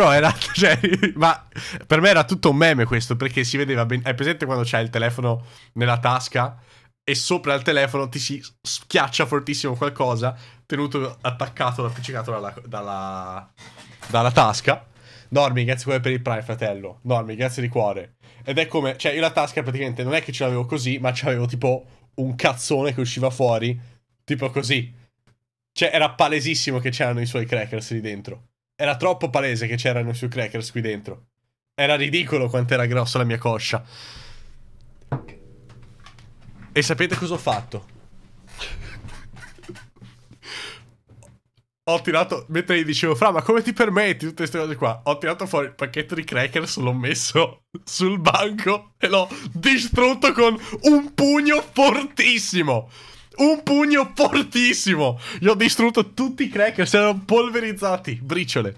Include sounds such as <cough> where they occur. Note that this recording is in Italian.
però era. <laughs> Cioè, ma per me era tutto un meme questo perché si vedeva. Ben... È presente quando c'è il telefono nella tasca e sopra il telefono ti si schiaccia fortissimo qualcosa tenuto attaccato, appiccicato dalla, dalla, dalla tasca. Normi, grazie come per il Prime, fratello. Normi, grazie di cuore. Ed è come, cioè, io la tasca praticamente non è che ce l'avevo così, ma ce l'avevo tipo un cazzone che usciva fuori, tipo così. Cioè, era palesissimo che c'erano i suoi crackers lì dentro. Era troppo palese che c'erano su crackers qui dentro. Era ridicolo quanto era grossa la mia coscia. E sapete cosa ho fatto? ho tirato, mentre gli dicevo, Fra, ma come ti permetti tutte queste cose qua? Ho tirato fuori il pacchetto di crackers, l'ho messo sul banco e l'ho distrutto con un pugno fortissimo un pugno fortissimo. Gli ho distrutto tutti i crackers, erano polverizzati, briciole.